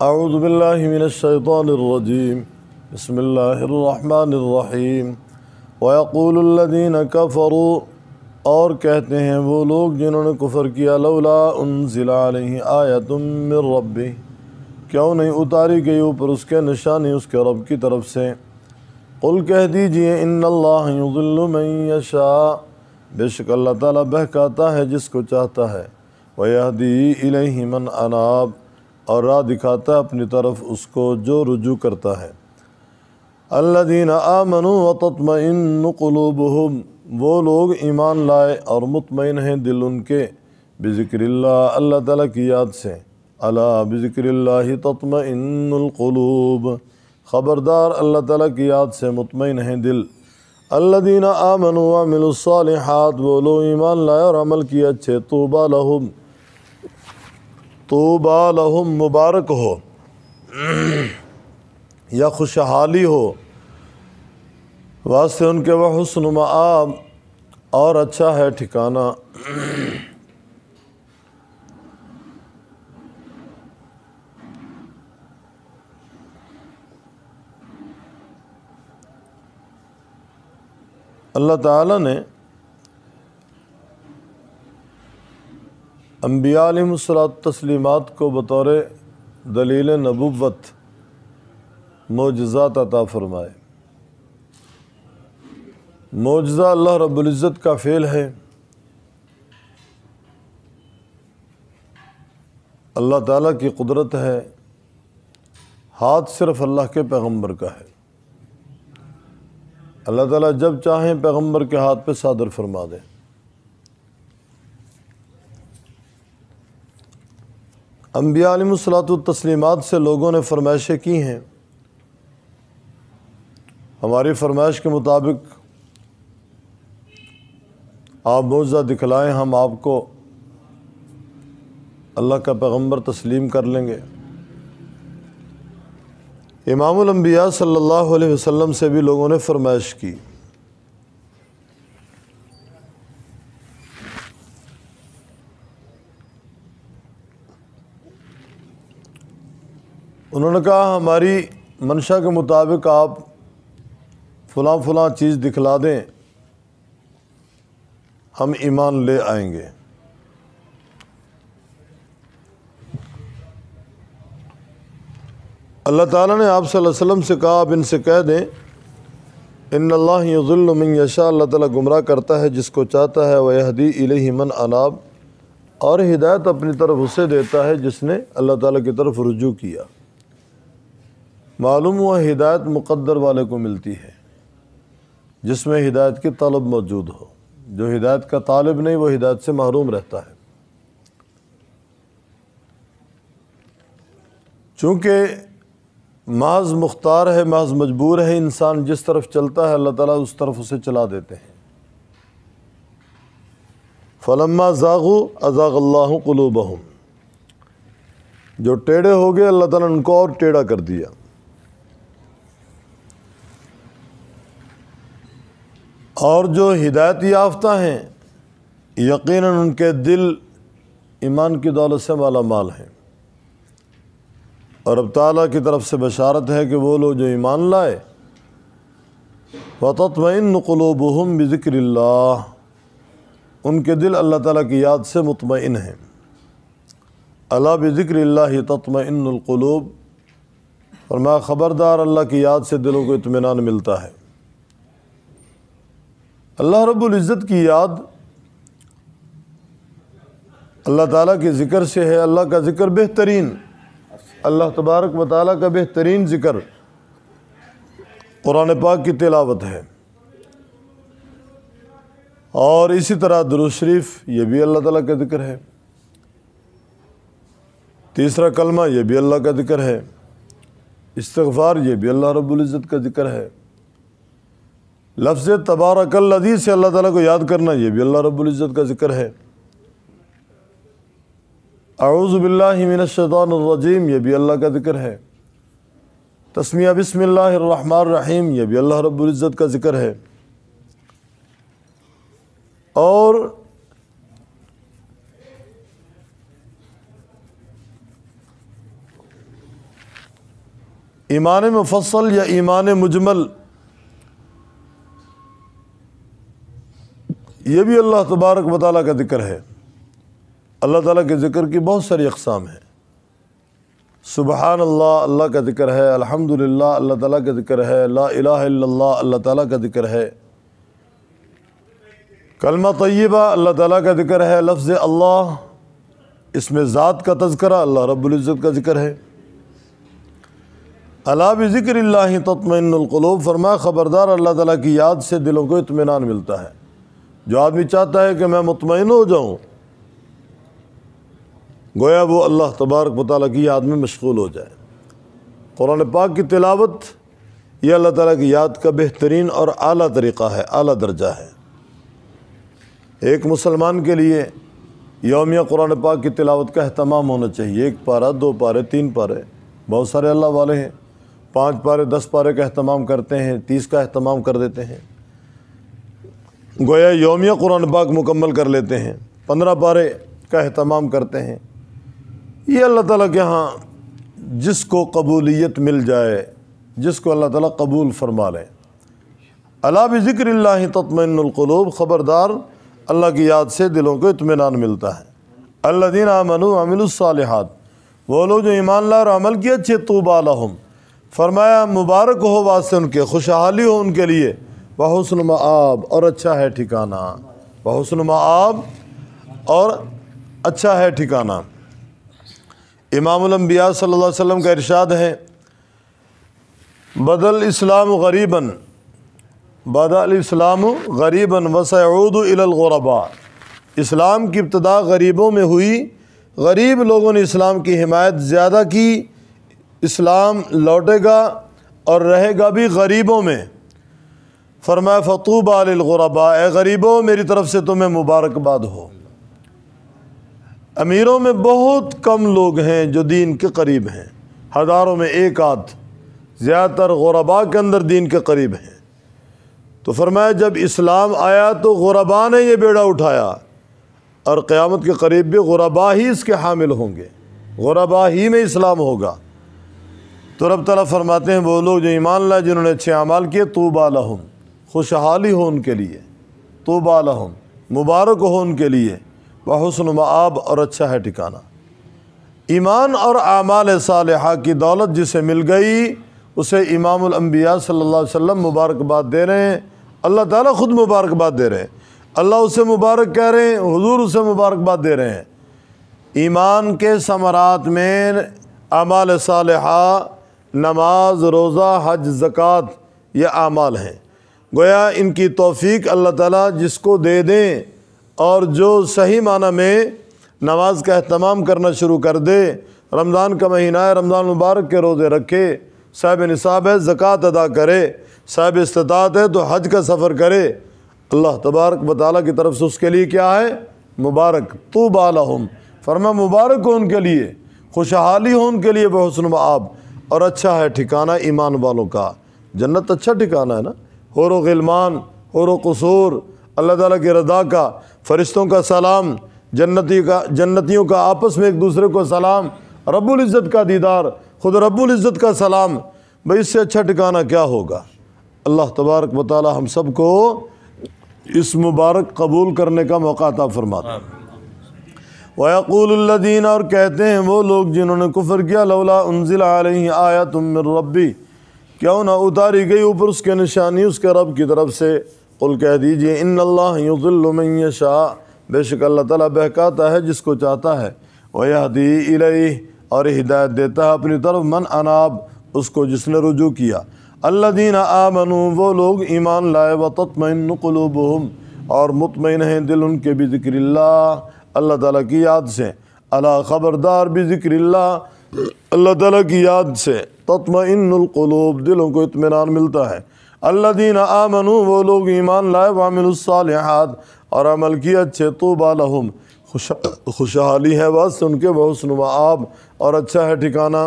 الرحيم ويقول الذين كفروا और कहते हैं वो लोग जिन्होंने कुफ़र किया लौला उन ज़िला आया तुम मिर रबी क्यों नहीं उतारी गई ऊपर उसके निशानी उसके रब की तरफ से कुल कह दीजिए इन अल्लाशा बेशक अल्लाह ताला बहकाता है जिसको चाहता है वह दी इलही मन अनाब और राह दिखाता अपनी तरफ उसको जो रुजू करता है अल्लादीन आमनु वतमइन हम वो लोग ईमान लाए और मुतमिन हैं दिल उनके बिज़िक्रिल्ला अल्लाह ताला की याद से अला बिज़िक्रिल्ला ही तत्मइनकलूब ख़बरदार अल्लाह ताला की याद से मुतमिन हैं दिल अल्लादीन आमनु मिलसालहात वो लोग ईमान लाए और अमल किया अच्छे तोबा लहुम तोबा लहम मुबारक हो या खुशहाली हो वास्ते उनके वह हसन मआब और अच्छा है ठिकाना अल्लाह ताला ने अम्बिया तस्लीमत को बतौर दलील नबुवत मोजात अता फ़रमाए मोजा अल्लाह रबुल्ज़त का फ़ेल है अल्लाह ताला की कुदरत है हाथ सिर्फ़ अल्लाह के पैगंबर का है अल्लाह ताला जब चाहें पैगंबर के हाथ पे सादर फरमा दें अम्बियालमसलात सलातलीमत से लोगों ने फरमाइशें की हैं हमारी फरमाइश के मुताबिक आप मौजा दिखलाएं हम आपको अल्लाह का पैगम्बर तस्लीम कर लेंगे इमामबिया सल्ला वसम से भी लोगों ने फरमाइश की उन्होंने कहा हमारी मंशा के मुताबिक आप फलां फलां चीज़ दिखला दें हम ईमान ले आएंगे अल्लाह ताला ने आप वसल्लम से कहा आप इनसे कह दें इन अल्लाहमिन यशा अल्लाह ताला गुमराह करता है जिसको चाहता है वहदी मन अनाब और हिदायत अपनी तरफ उसे देता है जिसने अल्लाह ताला की तरफ रुजू किया मालूम हुआ हिदायत मुकद्दर वाले को मिलती है जिसमें हिदायत की तलब मौजूद हो जो हिदायत का तालब नहीं वो हिदायत से महरूम रहता है चूँकि महज मुख्तार है महज मजबूर है इंसान जिस तरफ चलता है अल्लाह ताला उस तरफ उसे चला देते हैं फलम्मा जागो अजागल्लाकुलूबहम जो टेढ़े हो गए अल्लाह ताला उनको और टेढ़ा कर दिया और जो हिदायत याफ्ता हैं यकीन उनके दिल ईमान की दौलत से माला माल हैं और अब ताला की तरफ से बशारत है कि वो लोग जो ईमान लाए वतमैन कलोबहम बिक्रिल्ला उनके दिल अल्लाह ताला की याद से मुतमिन हैं अला बिक्रिल्ला तत्मिनकलूब और मैं ख़बरदार अल्लाह की याद से दिलों को इतमान मिलता है अल्लाह रब्ज़त की याद अल्लाह ताला के ज़िक्र से है अल्लाह का ज़िक्र बेहतरीन अल्लाह तबारक व ताली का बेहतरीन ज़िक्र कुरान पाक की तिलावत है और इसी तरह दुरुशरीफ ये भी अल्लाह ताला का ज़िक्र है तीसरा कलमा ये भी अल्लाह का ज़िक्र है इस्तगफ़ार ये भी अल्लाह रब्ज़त का ज़िक्र है लफ्ज़ तबारकल्लदी से अल्लाह ताला को याद करना ये भी अल्लाह रब्ज़त का ज़िक्र है आउज़बिल्लिमिनशैतानरजीम ये भी अल्लाह का ज़िक्र है तस्मिया बिसमीम ये भी अल्लाह रब्ज़त का ज़िक्र है और ईमान मुफसल या ईमान मुजमल ये भी अल्लाह तबारक वाली का ज़िक्र है अल्लाह ताला के ज़िक्र की बहुत सारी अकसाम हैं सुबहान अल्लाह अल्लाह का ज़िक्र है अल्हम्दुलिल्लाह अल्लाह ताला का ज़िक्र है ला इलाहा इल्लल्लाह अल्लाह ताला का ज़िक्र है कलमा तय्यबा अल्लाह ताला का ज़िक्र है लफ्ज़ अल्लाह इसमें ज़ात का तस्करा अल्लाह रब्ज़त का ज़िक्र है अला भी ज़िक्र तत्मिनकलूब फरमा ख़बरदार अल्लाह ताला की याद से दिलों को इतमान मिलता है जो आदमी चाहता है कि मैं मुतमिन हो जाऊँ गोया वो अल्लाह तबारक ताली की याद में मशगूल हो जाए कुरान पाक की तिलावत यह अल्लाह ताला की याद का बेहतरीन और आला तरीक़ा है आला दर्जा है एक मुसलमान के लिए योमिया कुरान पाक की तिलावत का अहतमाम होना चाहिए एक पारा दो पारे तीन पारे बहुत सारे अल्लाह वाले हैं पाँच पारे दस पारे का अहतमाम करते हैं तीस का अहतमाम कर देते हैं गोया योमिया कुरान पाक मुकम्मल कर लेते हैं पंद्रह पारे का अहतमाम करते हैं ये अल्लाह ताला के यहाँ जिसको कबूलियत मिल जाए जिसको अल्लाह ताला कबूल फरमा लें अला ज़िक्र तत्मिनकलूब ख़बरदार अल्लाह की याद से दिलों को इतमान मिलता है अल्लादीन आमनु अमिलसालहत वो लोग जो ईमान ला और अमल किए अच्छे तो बाल फरमाया मुबारक हो वास्ते उनके खुशहाली हो उनके लिए बहुसन आब और अच्छा है ठिकाना बहुसन आब और अच्छा है ठिकाना इमामबिया सल्ला वसम का इरशाद है बदल इस्लाम गरीबन बदल इस्लाम गरीबन वसऊदरबा इस्लाम की इब्तदा गरीबों में हुई गरीब लोगों ने इस्लाम की हमायत ज़्यादा की इस्लाम लौटेगा और रहेगा भी गरीबों में फरमाए फ़तूब अलगरबा ए गरीबों मेरी तरफ से तुम्हें मुबारकबाद हो अमीरों में बहुत कम लोग हैं जो दीन के करीब हैं हज़ारों में एक आध ज़्यादातर गरबा के अंदर दीन के करीब हैं तो फरमाया जब इस्लाम आया तो गरबा ने यह बेड़ा उठाया और क़्यामत के करीब भी गरबा ही इसके हामिल होंगे गरबा ही में इस्लाम होगा तो रब तला फरमाते हैं वो लोग जो ईमान ला जिन्होंने अच्छे अमाल किए तो बालहम खुशहाली हो उनके लिए तो बालहम मुबारक हो उनके लिए बहसन मआब और अच्छा है ठिकाना ईमान और आमाल साल की दौलत जिसे मिल गई उसे इमामबिया सल्ला वम मुबारकबाद दे रहे हैं अल्लाह ताला ख़ुद मुबारकबाद दे रहे हैं अल्लाह उसे मुबारक कह रहे हैं हुजूर उसे मुबारकबाद दे रहे हैं ईमान के समरात में अमाल साल नमाज रोज़ा हज ज़क़़त ये अमाल हैं गोया इनकी तोफ़ी अल्लाह ताला जिसको दे दें और जो सही माना में नमाज का अहतमाम करना शुरू कर दे रमज़ान का महीना है रमज़ान मुबारक के रोज़े रखे साहब निसाब है ज़क़़त अदा करे साहब इस्तात है तो हज का सफ़र करे अल्लाह तबारक वाली की तरफ से उसके लिए क्या है मुबारक तो बालहम फरमा मुबारक हो उनके लिए खुशहाली हो उनके लिए बहुसन आब और अच्छा है ठिकाना ईमान वालों का जन्नत अच्छा ठिकाना है ना और ग़िलमान और कसूर अल्लाह ताला के रदा का फ़रिश्तों का सलाम जन्नती का जन्नतियों का आपस में एक दूसरे को सलाम रब्बुल इज़्ज़त का दीदार ख़ुद रब्बुल इज़्ज़त का सलाम भाई इससे अच्छा ठिकाना क्या होगा अल्लाह तबारक वाली हम सब को इस मुबारक कबूल करने का मौका था फरमाता वयाकुल्लदीन और कहते हैं वो लोग जिन्होंने कुफर किया लौला उनजिल आया तुम रबी क्यों ना उतारी गई ऊपर उसके निशानी उसके रब की तरफ से कुल कह दीजिए इन अल्लाह शाह बेशक अल्लाह ताला बहकाता है जिसको चाहता है वहदी इलई और हिदायत देता है अपनी तरफ मन अनाब उसको जिसने रुजू किया अल्ला दीन आमनु वो लोग ईमान लाए व तत्मिन कलूबहम और मुतमिन हैं दिल उनके भी जिक्र अल्लाह ताला की याद से अला ख़बरदार भी जिक्र अल्लाह ताला की याद से तत्मिनकलूब दिलों को इतमान मिलता है अल्लादीन आमनु वो लोग ईमान लाए वामिल और अमल की अच्छे तो बालहम खुशहाली है बस उनके बहुत आब और अच्छा है ठिकाना